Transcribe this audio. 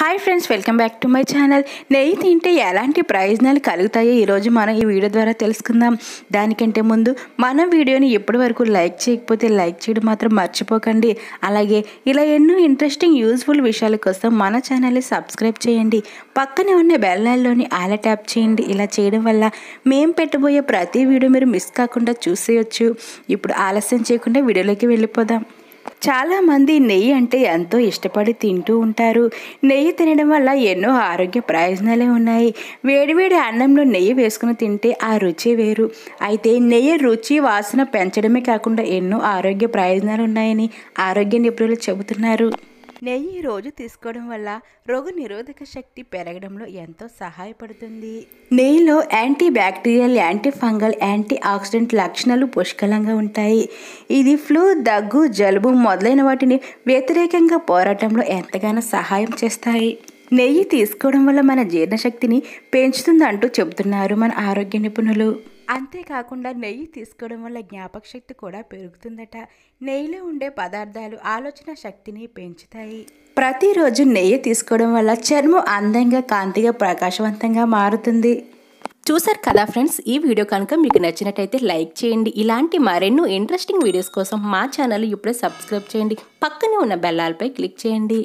hi friends welcome back to my channel నెయ్యి తింటే ఎలాంటి ప్రయోజనాలు కలుగుతాయో ఈరోజు మనం ఈ వీడియో ద్వారా తెలుసుకుందాం దానికంటే ముందు మన వీడియోని ఎప్పటి వరకు లైక్ చేయకపోతే లైక్ చేయడం మాత్రం మర్చిపోకండి అలాగే ఇలా ఎన్నో ఇంట్రెస్టింగ్ యూజ్ఫుల్ విషయాల కోసం మన ఛానల్ని సబ్స్క్రైబ్ చేయండి పక్కనే ఉన్న బెల్లాల్లోని ఆల ట్యాప్ చేయండి ఇలా చేయడం వల్ల మేము పెట్టబోయే ప్రతి వీడియో మీరు మిస్ కాకుండా చూసేయచ్చు ఇప్పుడు ఆలస్యం చేయకుండా వీడియోలోకి వెళ్ళిపోదాం చాలామంది నెయ్యి అంటే ఎంతో ఇష్టపడి తింటూ ఉంటారు నెయ్యి తినడం వల్ల ఎన్నో ఆరోగ్య ప్రయోజనాలే ఉన్నాయి వేడివేడి అన్నంలో నెయ్యి వేసుకుని తింటే ఆ రుచి వేరు అయితే నెయ్యి రుచి వాసన పెంచడమే కాకుండా ఎన్నో ఆరోగ్య ప్రయోజనాలు ఉన్నాయని ఆరోగ్య నిపుణులు చెబుతున్నారు నెయ్యి రోజు తీసుకోవడం వల్ల రోగ నిరోధక శక్తి పెరగడంలో ఎంతో సహాయపడుతుంది నెయ్యిలో antibacterial antifungal antioxidant లక్షణాలు పుష్కలంగా ఉంటాయి ఇది ఫ్లూ దగ్గు జలుబు మొదలైన వాటిని వ్యతిరేకంగా పోరాటంలో ఎంతగానో సహాయం చేస్తాయి నెయ్యి తీసుకోవడం వల్ల మన జీర్ణశక్తిని పెంచుతుందంటూ చెబుతున్నారు మన ఆరోగ్య నిపుణులు అంతేకాకుండా నెయ్యి తీసుకోవడం వల్ల జ్ఞాపక శక్తి కూడా పెరుగుతుందట నెయ్యిలో ఉండే పదార్థాలు ఆలోచన శక్తిని పెంచుతాయి ప్రతిరోజు నెయ్యి తీసుకోవడం వల్ల చర్మం అందంగా కాంతిగా ప్రకాశవంతంగా మారుతుంది చూసారు కదా ఫ్రెండ్స్ ఈ వీడియో కనుక మీకు నచ్చినట్టయితే లైక్ చేయండి ఇలాంటి మరెన్నో ఇంట్రెస్టింగ్ వీడియోస్ కోసం మా ఛానల్ ఇప్పుడే సబ్స్క్రైబ్ చేయండి పక్కనే ఉన్న బెల్లాలపై క్లిక్ చేయండి